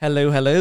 Hello, hello.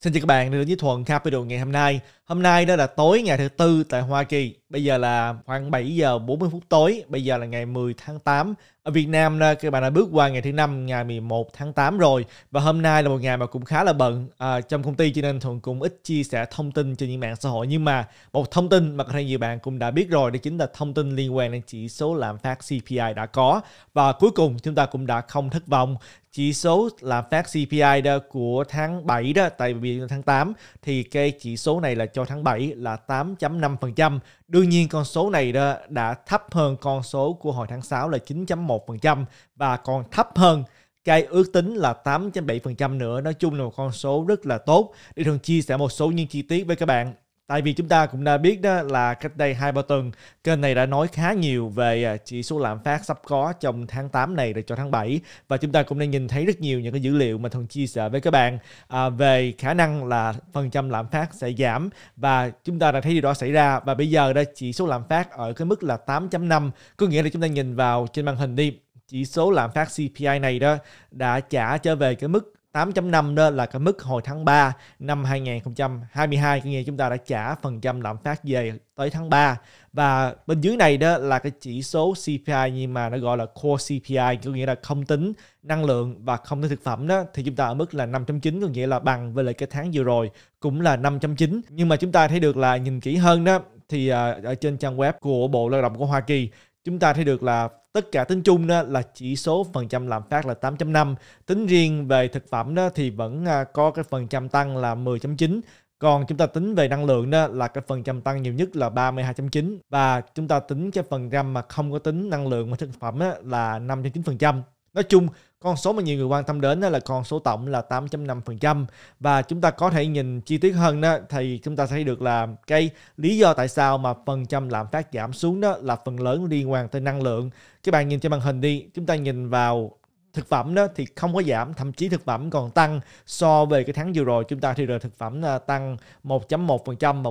Xin chào các bạn đến với Thuận Capital ngày hôm nay. Hôm nay đó là tối ngày thứ tư tại Hoa Kỳ. Bây giờ là khoảng 7 giờ 40 phút tối. Bây giờ là ngày 10 tháng 8. Ở Việt Nam đó, các bạn đã bước qua ngày thứ năm ngày 11 tháng 8 rồi. Và hôm nay là một ngày mà cũng khá là bận à, trong công ty cho nên thường cũng ít chia sẻ thông tin trên những mạng xã hội. Nhưng mà một thông tin mà có thể nhiều bạn cũng đã biết rồi đó chính là thông tin liên quan đến chỉ số lạm phát CPI đã có. Và cuối cùng chúng ta cũng đã không thất vọng chỉ số lạm phát CPI đó của tháng 7 đó tại vì tháng 8 thì cái chỉ số này là cho tháng 7 là 8.5%. Đương nhiên con số này đó đã thấp hơn con số của hồi tháng 6 là 9.1% và còn thấp hơn cái ước tính là 8.7% nữa. Nói chung là một con số rất là tốt. Đi thường chia sẻ một số những chi tiết với các bạn Tại vì chúng ta cũng đã biết đó là cách đây 2 ba tuần, kênh này đã nói khá nhiều về à, chỉ số lạm phát sắp có trong tháng 8 này rồi cho tháng 7 và chúng ta cũng đã nhìn thấy rất nhiều những cái dữ liệu mà Thuần chia sẻ với các bạn à, về khả năng là phần trăm lạm phát sẽ giảm và chúng ta đã thấy điều đó xảy ra và bây giờ đây chỉ số lạm phát ở cái mức là 8.5 có nghĩa là chúng ta nhìn vào trên màn hình đi chỉ số lạm phát CPI này đó đã trả trở về cái mức 8.5 đó là cái mức hồi tháng 3 năm 2022 có nghĩa chúng ta đã trả phần trăm lạm phát về tới tháng 3 và bên dưới này đó là cái chỉ số CPI nhưng mà nó gọi là core CPI có nghĩa là không tính năng lượng và không tính thực phẩm đó thì chúng ta ở mức là 5.9 có nghĩa là bằng với lại cái tháng vừa rồi cũng là 5.9 nhưng mà chúng ta thấy được là nhìn kỹ hơn đó thì à, ở trên trang web của Bộ Lao động của Hoa Kỳ chúng ta thấy được là Tất cả tính chung đó là chỉ số phần trăm lạm phát là 8.5. Tính riêng về thực phẩm đó thì vẫn à, có cái phần trăm tăng là 10.9. Còn chúng ta tính về năng lượng đó là cái phần trăm tăng nhiều nhất là 32.9 và chúng ta tính cái phần trăm mà không có tính năng lượng mà thực phẩm đó là 5.9%. Nói chung, con số mà nhiều người quan tâm đến là con số tổng là 8.5% và chúng ta có thể nhìn chi tiết hơn đó thì chúng ta thấy được là cái lý do tại sao mà phần trăm lạm phát giảm xuống đó là phần lớn liên quan tới năng lượng. Các bạn nhìn trên màn hình đi, chúng ta nhìn vào thực phẩm đó thì không có giảm thậm chí thực phẩm còn tăng so về cái tháng vừa rồi chúng ta thì rồi thực phẩm tăng 1.1% và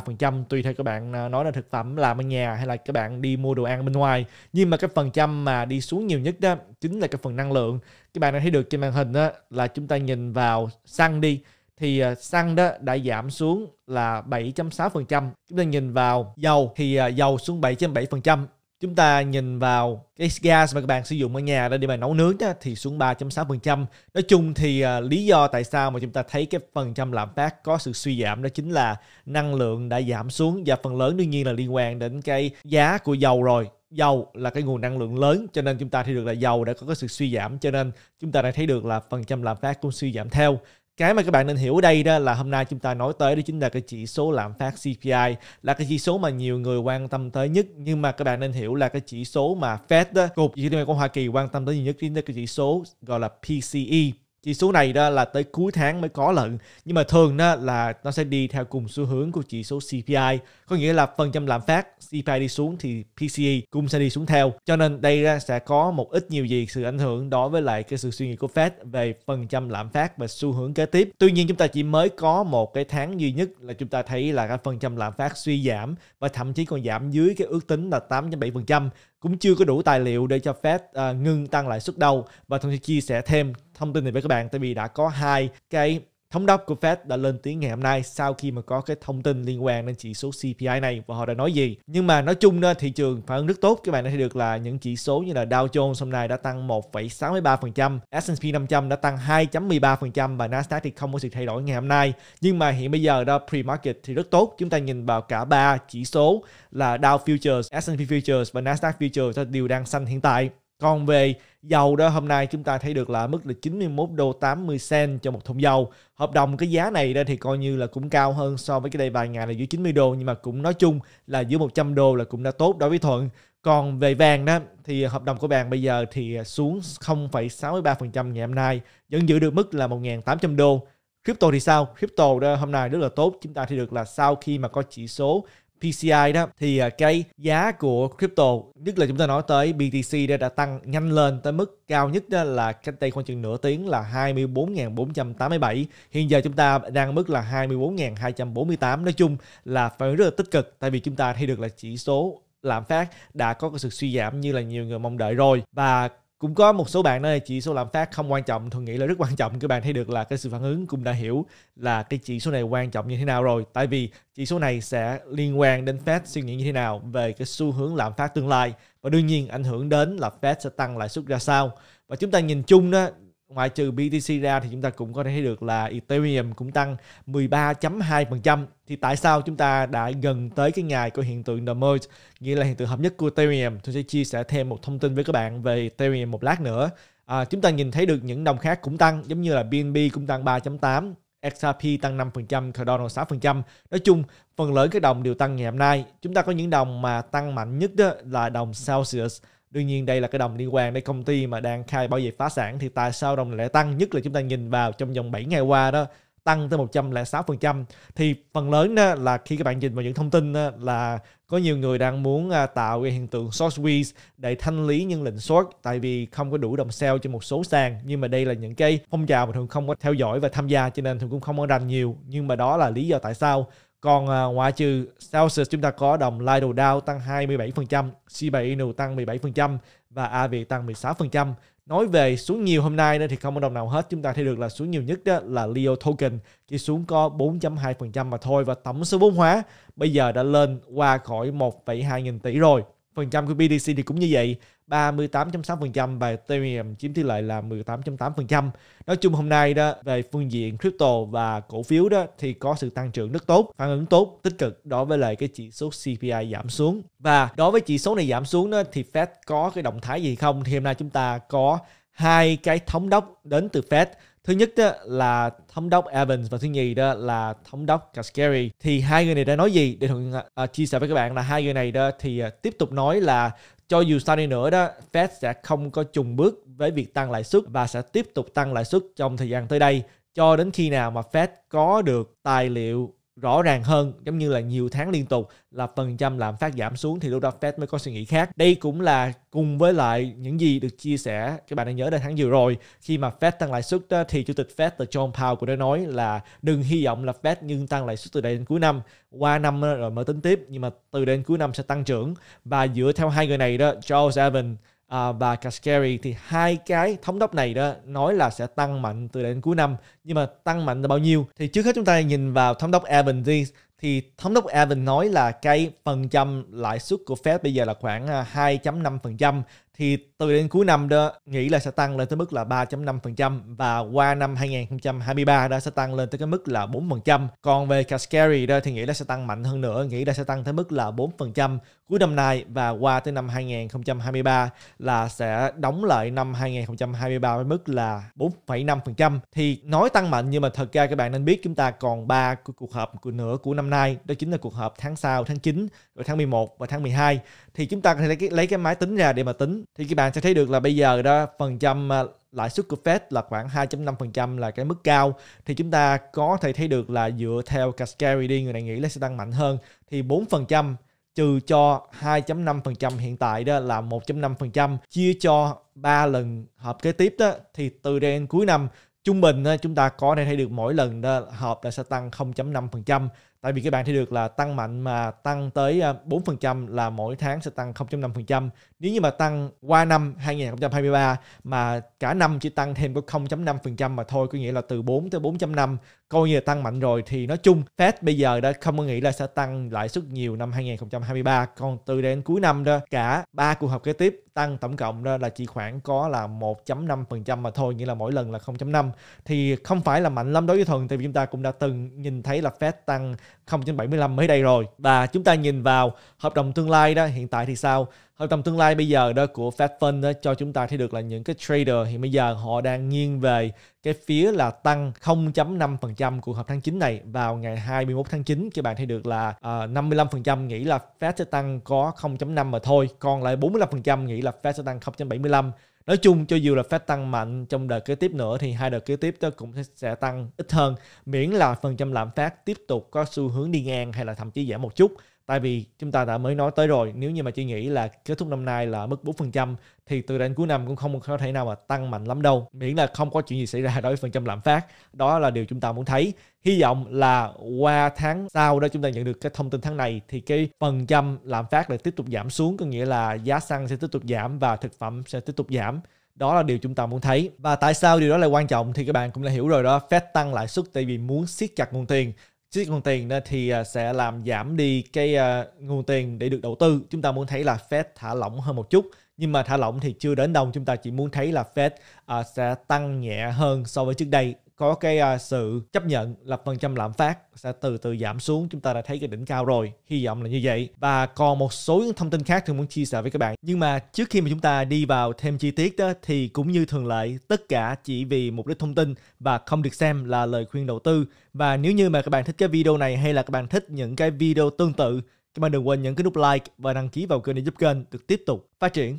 1.3% tùy theo các bạn à, nói là thực phẩm làm ở nhà hay là các bạn đi mua đồ ăn bên ngoài nhưng mà cái phần trăm mà đi xuống nhiều nhất đó chính là cái phần năng lượng các bạn đã thấy được trên màn hình đó là chúng ta nhìn vào xăng đi thì à, xăng đó đã giảm xuống là 7.6%. Chúng ta nhìn vào dầu thì à, dầu xuống 7.7%, chúng ta nhìn vào cái gas mà các bạn sử dụng ở nhà để để mà nấu nướng đó, thì xuống 3.6%. Nói chung thì uh, lý do tại sao mà chúng ta thấy cái phần trăm lạm phát có sự suy giảm đó chính là năng lượng đã giảm xuống và phần lớn đương nhiên là liên quan đến cái giá của dầu rồi dầu là cái nguồn năng lượng lớn cho nên chúng ta thấy được là dầu đã có cái sự suy giảm cho nên chúng ta đã thấy được là phần trăm lạm phát cũng suy giảm theo cái mà các bạn nên hiểu đây đó là hôm nay chúng ta nói tới đó chính là cái chỉ số lạm phát CPI là cái chỉ số mà nhiều người quan tâm tới nhất nhưng mà các bạn nên hiểu là cái chỉ số mà Fed đó cục dự trữ của Hoa Kỳ quan tâm tới nhiều nhất chính là cái chỉ số gọi là PCE chỉ số này đó là tới cuối tháng mới có lận nhưng mà thường đó là nó sẽ đi theo cùng xu hướng của chỉ số CPI có nghĩa là phần trăm lạm phát CPI đi xuống thì PCE cũng sẽ đi xuống theo cho nên đây ra sẽ có một ít nhiều gì sự ảnh hưởng đối với lại cái sự suy nghĩ của Fed về phần trăm lạm phát và xu hướng kế tiếp tuy nhiên chúng ta chỉ mới có một cái tháng duy nhất là chúng ta thấy là cái phần trăm lạm phát suy giảm và thậm chí còn giảm dưới cái ước tính là 8.7% cũng chưa có đủ tài liệu để cho Fed à, ngừng tăng lãi suất đâu và thông chí chia sẻ thêm thông tin này với các bạn tại vì đã có hai cái thống đốc của Fed đã lên tiếng ngày hôm nay sau khi mà có cái thông tin liên quan đến chỉ số CPI này và họ đã nói gì. Nhưng mà nói chung đó, thị trường phản ứng rất tốt. Các bạn đã thấy được là những chỉ số như là Dow Jones hôm nay đã tăng 1,63%, S&P 500 đã tăng 2.13% và Nasdaq thì không có sự thay đổi ngày hôm nay. Nhưng mà hiện bây giờ đó pre-market thì rất tốt. Chúng ta nhìn vào cả ba chỉ số là Dow Futures, S&P Futures và Nasdaq Futures đều đang xanh hiện tại. Còn về dầu đó hôm nay chúng ta thấy được là mức là 91 đô 80 sen cho một thùng dầu. Hợp đồng cái giá này đó thì coi như là cũng cao hơn so với cái đây vài ngày là dưới 90 đô nhưng mà cũng nói chung là dưới 100 đô là cũng đã tốt đối với Thuận. Còn về vàng đó thì hợp đồng của vàng bây giờ thì xuống 0,63% ngày hôm nay vẫn giữ được mức là 1.800 đô. Crypto thì sao? Crypto đó hôm nay rất là tốt. Chúng ta thấy được là sau khi mà có chỉ số PCI đó thì à, cái giá của crypto nhất là chúng ta nói tới BTC đã, đã tăng nhanh lên tới mức cao nhất đó là cách đây khoảng chừng nửa tiếng là 24.487 hiện giờ chúng ta đang mức là 24.248 nói chung là phải rất là tích cực tại vì chúng ta thấy được là chỉ số lạm phát đã có sự suy giảm như là nhiều người mong đợi rồi và cũng có một số bạn nói chỉ số lạm phát không quan trọng tôi nghĩ là rất quan trọng các bạn thấy được là cái sự phản ứng cũng đã hiểu là cái chỉ số này quan trọng như thế nào rồi tại vì chỉ số này sẽ liên quan đến Fed suy nghĩ như thế nào về cái xu hướng lạm phát tương lai và đương nhiên ảnh hưởng đến là Fed sẽ tăng lãi suất ra sao và chúng ta nhìn chung đó Ngoại trừ BTC ra thì chúng ta cũng có thể thấy được là Ethereum cũng tăng 13.2%. Thì tại sao chúng ta đã gần tới cái ngày của hiện tượng The Merge, nghĩa là hiện tượng hợp nhất của Ethereum. Tôi sẽ chia sẻ thêm một thông tin với các bạn về Ethereum một lát nữa. À, chúng ta nhìn thấy được những đồng khác cũng tăng, giống như là BNB cũng tăng 3.8, XRP tăng 5%, Cardano 6%. Nói chung, phần lớn các đồng đều tăng ngày hôm nay. Chúng ta có những đồng mà tăng mạnh nhất đó là đồng Celsius đương nhiên đây là cái đồng liên quan đến công ty mà đang khai bảo vệ phá sản thì tại sao đồng lại tăng nhất là chúng ta nhìn vào trong vòng 7 ngày qua đó tăng tới 106% thì phần lớn đó là khi các bạn nhìn vào những thông tin đó là có nhiều người đang muốn à, tạo cái hiện tượng short squeeze để thanh lý nhân lệnh short tại vì không có đủ đồng sell cho một số sàn nhưng mà đây là những cái phong trào mà thường không có theo dõi và tham gia cho nên thường cũng không có rành nhiều nhưng mà đó là lý do tại sao còn à, ngoại trừ Celsius chúng ta có đồng Lido Dow tăng 27%, CBIN tăng 17% và AV tăng 16%. Nói về xuống nhiều hôm nay thì không có đồng nào hết. Chúng ta thấy được là xuống nhiều nhất đó là Leo Token chỉ xuống có 4.2% mà thôi và tổng số vốn hóa bây giờ đã lên qua khỏi 1,2 nghìn tỷ rồi phần trăm của BTC thì cũng như vậy 38.6% và Ethereum chiếm tỷ lệ là 18.8%. Nói chung hôm nay đó về phương diện crypto và cổ phiếu đó thì có sự tăng trưởng rất tốt, phản ứng tốt, tích cực đối với lại cái chỉ số CPI giảm xuống. Và đối với chỉ số này giảm xuống đó thì Fed có cái động thái gì không thì hôm nay chúng ta có hai cái thống đốc đến từ Fed thứ nhất đó là thống đốc Evans và thứ nhì đó là thống đốc Cascary thì hai người này đã nói gì để thuận uh, chia sẻ với các bạn là hai người này đó thì uh, tiếp tục nói là cho dù sau đi nữa đó Fed sẽ không có trùng bước với việc tăng lãi suất và sẽ tiếp tục tăng lãi suất trong thời gian tới đây cho đến khi nào mà Fed có được tài liệu rõ ràng hơn giống như là nhiều tháng liên tục là phần trăm lạm phát giảm xuống thì lúc đó Fed mới có suy nghĩ khác. Đây cũng là cùng với lại những gì được chia sẻ các bạn đã nhớ đến tháng vừa rồi khi mà Fed tăng lãi suất thì chủ tịch Fed là John Powell cũng đã nói là đừng hy vọng là Fed nhưng tăng lãi suất từ đây đến cuối năm qua năm rồi mới tính tiếp nhưng mà từ đây đến cuối năm sẽ tăng trưởng và dựa theo hai người này đó Charles Evans à, và Kaskari thì hai cái thống đốc này đó nói là sẽ tăng mạnh từ đến cuối năm nhưng mà tăng mạnh là bao nhiêu thì trước hết chúng ta nhìn vào thống đốc Evan Dees thì thống đốc Evan nói là cái phần trăm lãi suất của Fed bây giờ là khoảng 2.5% à, thì từ đến cuối năm đó nghĩ là sẽ tăng lên tới mức là 3.5% và qua năm 2023 đó sẽ tăng lên tới cái mức là 4%. Còn về Cascari đó thì nghĩ là sẽ tăng mạnh hơn nữa, nghĩ là sẽ tăng tới mức là 4% cuối năm nay và qua tới năm 2023 là sẽ đóng lại năm 2023 với mức là 4,5%. Thì nói tăng mạnh nhưng mà thật ra các bạn nên biết chúng ta còn ba cuộc họp của nửa của năm nay, đó chính là cuộc họp tháng sau, tháng 9, rồi tháng 11 và tháng 12 thì chúng ta có thể lấy cái, lấy cái máy tính ra để mà tính thì các bạn sẽ thấy được là bây giờ đó phần trăm à, lãi suất của Fed là khoảng 2.5% là cái mức cao thì chúng ta có thể thấy được là dựa theo Cascade Reading người này nghĩ là sẽ tăng mạnh hơn thì 4% trừ cho 2.5% hiện tại đó là 1.5% chia cho 3 lần hợp kế tiếp đó thì từ đây đến cuối năm trung bình chúng ta có thể thấy được mỗi lần đó hợp là sẽ tăng 0.5% tại vì các bạn thấy được là tăng mạnh mà tăng tới 4% à, là mỗi tháng sẽ tăng 0.5%. Nếu như mà tăng qua năm 2023 mà cả năm chỉ tăng thêm có 0.5% mà thôi, có nghĩa là từ 4 tới 4.5 coi như là tăng mạnh rồi thì nói chung Fed bây giờ đã không có nghĩ là sẽ tăng lãi suất nhiều năm 2023 còn từ đến cuối năm đó cả ba cuộc họp kế tiếp tăng tổng cộng đó là chỉ khoảng có là 1.5% mà thôi nghĩa là mỗi lần là 0.5 thì không phải là mạnh lắm đối với thuần tại vì chúng ta cũng đã từng nhìn thấy là Fed tăng 0.75 mới đây rồi. Và chúng ta nhìn vào hợp đồng tương lai đó hiện tại thì sao? Hợp đồng tương lai bây giờ đó của Fed Fund đó, cho chúng ta thấy được là những cái trader hiện bây giờ họ đang nghiêng về cái phía là tăng 0.5% của hợp tháng 9 này vào ngày 21 tháng 9 các bạn thấy được là uh, à, 55% nghĩ là Fed sẽ tăng có 0.5 mà thôi, còn lại 45% nghĩ là Fed sẽ tăng 0.75 nói chung cho dù là Fed tăng mạnh trong đợt kế tiếp nữa thì hai đợt kế tiếp đó cũng sẽ tăng ít hơn miễn là phần trăm lạm phát tiếp tục có xu hướng đi ngang hay là thậm chí giảm một chút tại vì chúng ta đã mới nói tới rồi nếu như mà chị nghĩ là kết thúc năm nay là mức 4% thì từ đến cuối năm cũng không có thể nào mà tăng mạnh lắm đâu miễn là không có chuyện gì xảy ra đối với phần trăm lạm phát đó là điều chúng ta muốn thấy hy vọng là qua tháng sau đó chúng ta nhận được cái thông tin tháng này thì cái phần trăm lạm phát lại tiếp tục giảm xuống có nghĩa là giá xăng sẽ tiếp tục giảm và thực phẩm sẽ tiếp tục giảm đó là điều chúng ta muốn thấy và tại sao điều đó lại quan trọng thì các bạn cũng đã hiểu rồi đó Fed tăng lãi suất tại vì muốn siết chặt nguồn tiền siết nguồn tiền thì à, sẽ làm giảm đi cái à, nguồn tiền để được đầu tư. Chúng ta muốn thấy là Fed thả lỏng hơn một chút nhưng mà thả lỏng thì chưa đến đâu chúng ta chỉ muốn thấy là Fed à, sẽ tăng nhẹ hơn so với trước đây có cái uh, sự chấp nhận là phần trăm lạm phát sẽ từ từ giảm xuống chúng ta đã thấy cái đỉnh cao rồi hy vọng là như vậy và còn một số những thông tin khác tôi muốn chia sẻ với các bạn nhưng mà trước khi mà chúng ta đi vào thêm chi tiết đó thì cũng như thường lệ tất cả chỉ vì mục đích thông tin và không được xem là lời khuyên đầu tư và nếu như mà các bạn thích cái video này hay là các bạn thích những cái video tương tự các bạn đừng quên nhấn cái nút like và đăng ký vào kênh để giúp kênh được tiếp tục phát triển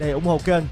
để ủng hộ kênh.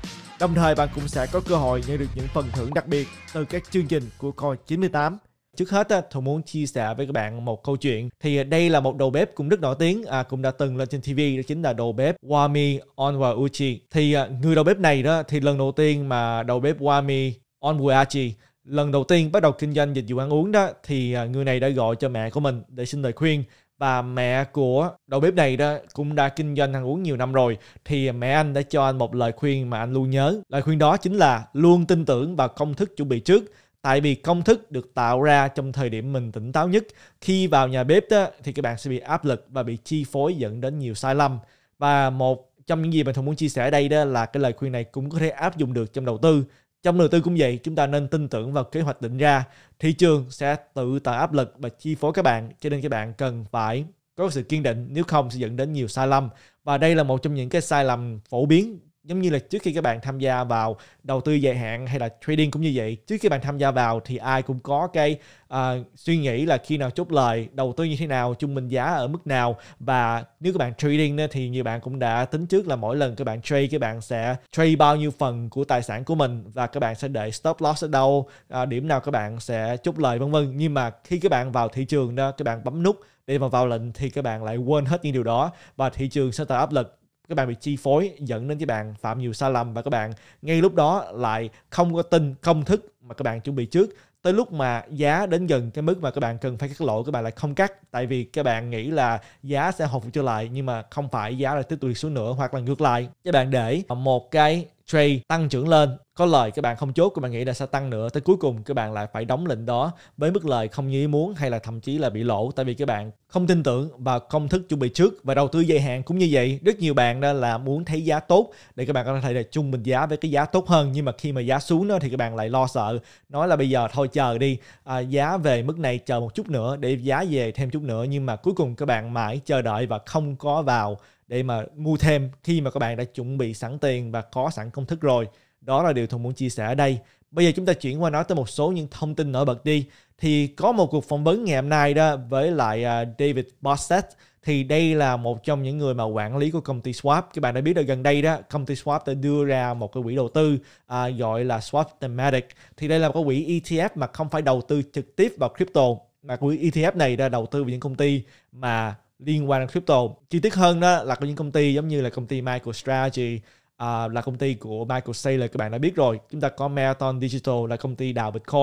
Đồng thời bạn cũng sẽ có cơ hội nhận được những phần thưởng đặc biệt từ các chương trình của Coi 98. Trước hết tôi muốn chia sẻ với các bạn một câu chuyện Thì à, đây là một đầu bếp cũng rất nổi tiếng à, Cũng đã từng lên trên TV Đó chính là đầu bếp Wami Onwauchi Thì à, người đầu bếp này đó Thì lần đầu tiên mà đầu bếp Wami Onwauchi Lần đầu tiên bắt đầu kinh doanh dịch vụ ăn uống đó Thì à, người này đã gọi cho mẹ của mình Để xin lời khuyên và mẹ của đầu bếp này đó cũng đã kinh doanh ăn uống nhiều năm rồi thì mẹ anh đã cho anh một lời khuyên mà anh luôn nhớ. Lời khuyên đó chính là luôn tin tưởng vào công thức chuẩn bị trước tại vì công thức được tạo ra trong thời điểm mình tỉnh táo nhất khi vào nhà bếp đó, thì các bạn sẽ bị áp lực và bị chi phối dẫn đến nhiều sai lầm và một trong những gì mình thường muốn chia sẻ đây đó là cái lời khuyên này cũng có thể áp dụng được trong đầu tư trong đầu tư cũng vậy, chúng ta nên tin tưởng vào kế hoạch định ra. Thị trường sẽ tự tạo áp lực và chi phối các bạn, cho nên các bạn cần phải có sự kiên định, nếu không sẽ dẫn đến nhiều sai lầm. Và đây là một trong những cái sai lầm phổ biến giống như là trước khi các bạn tham gia vào đầu tư dài hạn hay là trading cũng như vậy trước khi bạn tham gia vào thì ai cũng có cái uh, suy nghĩ là khi nào chốt lời đầu tư như thế nào trung bình giá ở mức nào và nếu các bạn trading thì như bạn cũng đã tính trước là mỗi lần các bạn trade các bạn sẽ trade bao nhiêu phần của tài sản của mình và các bạn sẽ để stop loss ở đâu uh, điểm nào các bạn sẽ chốt lời vân vân nhưng mà khi các bạn vào thị trường đó các bạn bấm nút để mà vào lệnh thì các bạn lại quên hết những điều đó và thị trường sẽ tạo áp lực các bạn bị chi phối dẫn đến các bạn phạm nhiều sai lầm và các bạn ngay lúc đó lại không có tin công thức mà các bạn chuẩn bị trước tới lúc mà giá đến gần cái mức mà các bạn cần phải cắt lỗ các bạn lại không cắt tại vì các bạn nghĩ là giá sẽ hồi phục trở lại nhưng mà không phải giá lại tiếp tục đi xuống nữa hoặc là ngược lại các bạn để một cái trade tăng trưởng lên có lời các bạn không chốt các bạn nghĩ là sẽ tăng nữa tới cuối cùng các bạn lại phải đóng lệnh đó với mức lời không như ý muốn hay là thậm chí là bị lỗ tại vì các bạn không tin tưởng và công thức chuẩn bị trước và đầu tư dài hạn cũng như vậy rất nhiều bạn đó là muốn thấy giá tốt để các bạn có thể là trung bình giá với cái giá tốt hơn nhưng mà khi mà giá xuống đó thì các bạn lại lo sợ nói là bây giờ thôi chờ đi à, giá về mức này chờ một chút nữa để giá về thêm chút nữa nhưng mà cuối cùng các bạn mãi chờ đợi và không có vào để mà mua thêm khi mà các bạn đã chuẩn bị sẵn tiền và có sẵn công thức rồi đó là điều thùng muốn chia sẻ ở đây bây giờ chúng ta chuyển qua nói tới một số những thông tin nổi bật đi thì có một cuộc phỏng vấn ngày hôm nay đó với lại à, David Bossett thì đây là một trong những người mà quản lý của công ty Swap. Các bạn đã biết là gần đây đó, công ty Swap đã đưa ra một cái quỹ đầu tư à, gọi là Swap Thematic. Thì đây là một cái quỹ ETF mà không phải đầu tư trực tiếp vào crypto mà quỹ ETF này đã đầu tư vào những công ty mà liên quan đến crypto chi tiết hơn đó là có những công ty giống như là công ty MicroStrategy uh, à, là công ty của Michael Saylor các bạn đã biết rồi chúng ta có Marathon Digital là công ty đào Bitcoin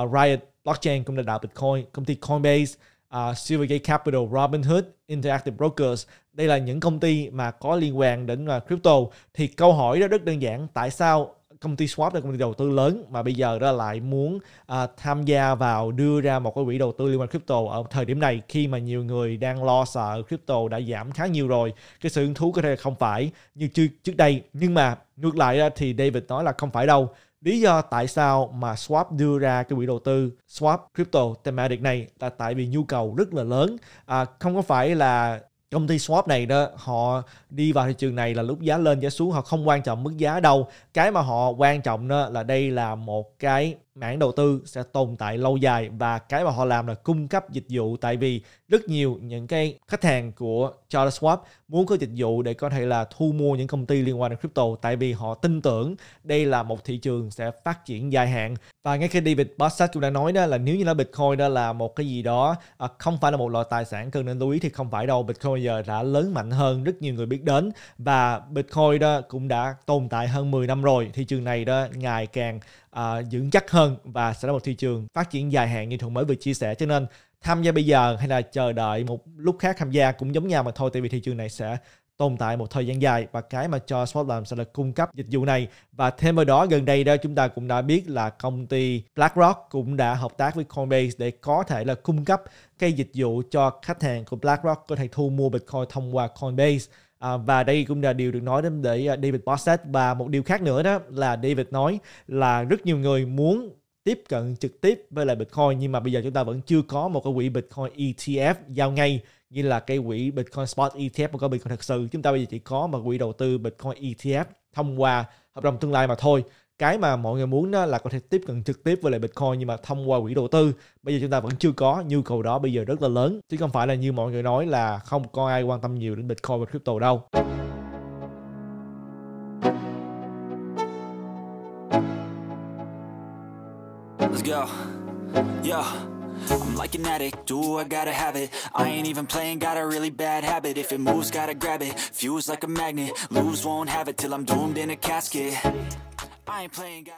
uh, Riot Blockchain cũng là đào Bitcoin công ty Coinbase uh, Silvergate Capital, Robinhood, Interactive Brokers. Đây là những công ty mà có liên quan đến uh, crypto. Thì câu hỏi đó rất đơn giản, tại sao công ty Swap là công ty đầu tư lớn mà bây giờ ra lại muốn à, tham gia vào đưa ra một cái quỹ đầu tư liên quan crypto ở thời điểm này khi mà nhiều người đang lo sợ crypto đã giảm khá nhiều rồi cái sự hứng thú có thể không phải như trước trước đây nhưng mà ngược lại ra thì David nói là không phải đâu Lý do tại sao mà Swap đưa ra cái quỹ đầu tư Swap Crypto Thematic này là tại vì nhu cầu rất là lớn. À, không có phải là công ty swap này đó họ đi vào thị trường này là lúc giá lên giá xuống họ không quan trọng mức giá đâu cái mà họ quan trọng đó là đây là một cái mảng đầu tư sẽ tồn tại lâu dài và cái mà họ làm là cung cấp dịch vụ tại vì rất nhiều những cái khách hàng của Charles Schwab muốn có dịch vụ để có thể là thu mua những công ty liên quan đến crypto tại vì họ tin tưởng đây là một thị trường sẽ phát triển dài hạn và ngay khi David Bassett cũng đã nói đó là nếu như là Bitcoin đó là một cái gì đó à, không phải là một loại tài sản cần nên lưu ý thì không phải đâu Bitcoin giờ đã lớn mạnh hơn rất nhiều người biết đến và Bitcoin đó cũng đã tồn tại hơn 10 năm rồi thị trường này đó ngày càng uh, chắc hơn và sẽ là một thị trường phát triển dài hạn như thuận mới vừa chia sẻ cho nên tham gia bây giờ hay là chờ đợi một lúc khác tham gia cũng giống nhau mà thôi tại vì thị trường này sẽ tồn tại một thời gian dài và cái mà cho spot làm sẽ là cung cấp dịch vụ này và thêm vào đó gần đây đó chúng ta cũng đã biết là công ty BlackRock cũng đã hợp tác với Coinbase để có thể là cung cấp cái dịch vụ cho khách hàng của BlackRock có thể thu mua Bitcoin thông qua Coinbase À, và đây cũng là điều được nói đến để à, David Bossett và một điều khác nữa đó là David nói là rất nhiều người muốn tiếp cận trực tiếp với lại Bitcoin nhưng mà bây giờ chúng ta vẫn chưa có một cái quỹ Bitcoin ETF giao ngay như là cái quỹ Bitcoin Spot ETF của Bitcoin thật sự chúng ta bây giờ chỉ có một quỹ đầu tư Bitcoin ETF thông qua hợp đồng tương lai mà thôi cái mà mọi người muốn đó là có thể tiếp cận trực tiếp với lại Bitcoin nhưng mà thông qua quỹ đầu tư bây giờ chúng ta vẫn chưa có nhu cầu đó bây giờ rất là lớn chứ không phải là như mọi người nói là không có ai quan tâm nhiều đến Bitcoin và crypto đâu Let's go. Yeah. I'm like an addict, do I gotta have it I ain't even playing, got a really bad habit If it moves, gotta grab it, fuse like a magnet Lose, won't have it till I'm doomed in a casket I ain't playing, got